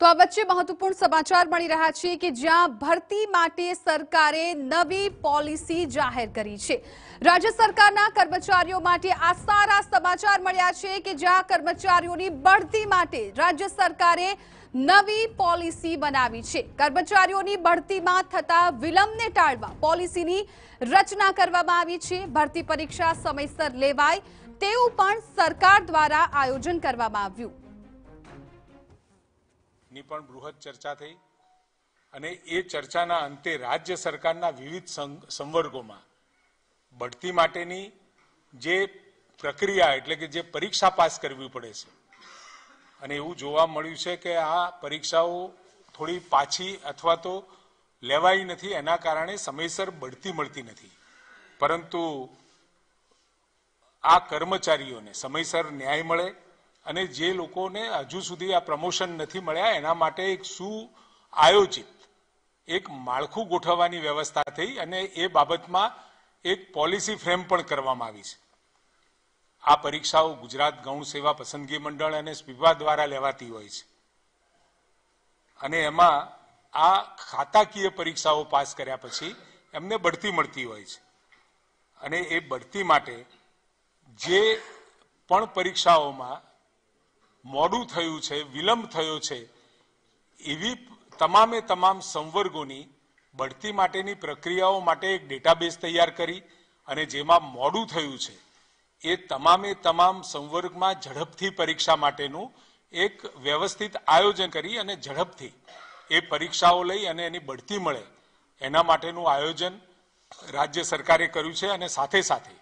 તો આ વચ્ચે મહત્વપૂર્ણ સમાચાર મળી રહ્યા છે કે જ્યાં ભરતી માટે સરકારે નવી પોલિસી જાહેર કરી છે રાજ્ય સરકારના કર્મચારીઓ માટે આ સારા સમાચાર મળ્યા છે કે જ્યાં કર્મચારીઓની બઢતી માટે રાજ્ય સરકારે નવી પોલિસી બનાવી છે કર્મચારીઓની બઢતીમાં થતા વિલંબને ટાળવા પોલિસીની રચના કરવામાં આવી છે ભરતી પરીક્ષા સમયસર લેવાય તેવું પણ સરકાર દ્વારા આયોજન કરવામાં આવ્યું ની પણ બૃહદ ચર્ચા થઈ અને એ ચર્ચાના અંતે રાજ્ય સરકારના વિવિધ સંવર્ગોમાં બઢતી માટેની જે પ્રક્રિયા એટલે કે જે પરીક્ષા પાસ કરવી પડે છે અને એવું જોવા મળ્યું છે કે આ પરીક્ષાઓ થોડી પાછી અથવા તો લેવાઈ નથી એના કારણે સમયસર બઢતી મળતી નથી પરંતુ આ કર્મચારીઓને સમયસર ન્યાય મળે અને જે લોકોને હજુ સુધી આ પ્રમોશન નથી મળ્યા એના માટે એક સુઆયોજિત એક માળખું ગોઠવવાની વ્યવસ્થા થઈ અને એ બાબતમાં એક પોલિસી ફ્રેમ પણ કરવામાં આવી છે આ પરીક્ષાઓ ગુજરાત ગૌણ સેવા પસંદગી મંડળ અને સ્પીવા દ્વારા લેવાતી હોય છે અને એમાં આ ખાતાકીય પરીક્ષાઓ પાસ કર્યા પછી એમને બઢતી મળતી હોય છે અને એ બઢતી માટે જે પણ પરીક્ષાઓમાં મોડું થયું છે વિલંબ થયો છે એવી તમામે તમામ સંવર્ગોની બઢતી માટેની પ્રક્રિયાઓ માટે એક ડેટાબેઝ તૈયાર કરી અને જેમાં મોડું થયું છે એ તમામે તમામ સંવર્ગમાં ઝડપથી પરીક્ષા માટેનું એક વ્યવસ્થિત આયોજન કરી અને ઝડપથી એ પરીક્ષાઓ લઈ અને એની બઢતી મળે એના માટેનું આયોજન રાજ્ય સરકારે કર્યું છે અને સાથે સાથે